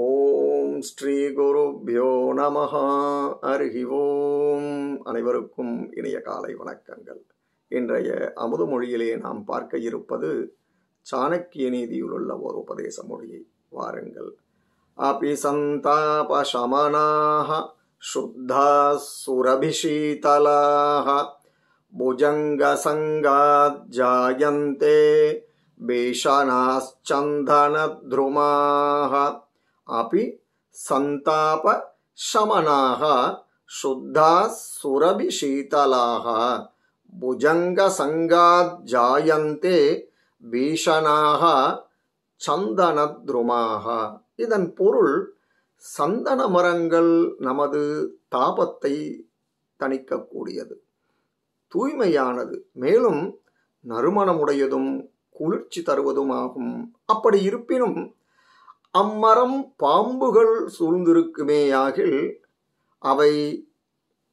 ஓம் ஸ்ரீ குருப்பியோ நமஹா அருகிவோம் ஓம் அனைவருக்கும் இனிய காலை வணக்கங்கள் இன்றைய அமுது மொழியிலே நாம் பார்க்க இருப்பது சாணக்கிய உள்ள ஒரு உபதேச மொழியை வாருங்கள் அபி சமனாக சுத்தா சுரபிஷீதலாக சங்கா ஜாயந்தே த்ருமாக சந்தாப சுத்தா சுரபி சீதலாக புஜங்க சங்கா ஜாயந்தே பீஷனாக சந்தனத்ருமாக இதன் பொருள் சந்தன மரங்கள் நமது தாபத்தை தணிக்கக்கூடியது தூய்மையானது மேலும் நறுமணமுடையதும் குளிர்ச்சி தருவதுமாகும் அப்படி இருப்பினும் அம்மரம் பாம்புகள் சூழ்ந்திருக்குமேயாகில் அவை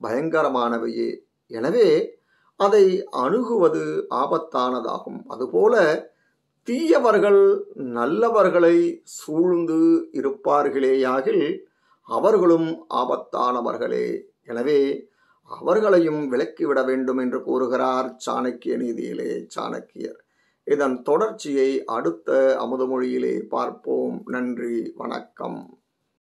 பயங்கரமானவையே எனவே அதை அணுகுவது ஆபத்தானதாகும் அதுபோல தீயவர்கள் நல்லவர்களை சூழ்ந்து இருப்பார்களேயாகில் அவர்களும் ஆபத்தானவர்களே எனவே அவர்களையும் விலக்கிவிட வேண்டும் என்று கூறுகிறார் சாணக்கிய நீதியிலே சாணக்கியர் இதன் தொடர்ச்சியை அடுத்த அமுதமொழியிலே பார்ப்போம் நன்றி வணக்கம்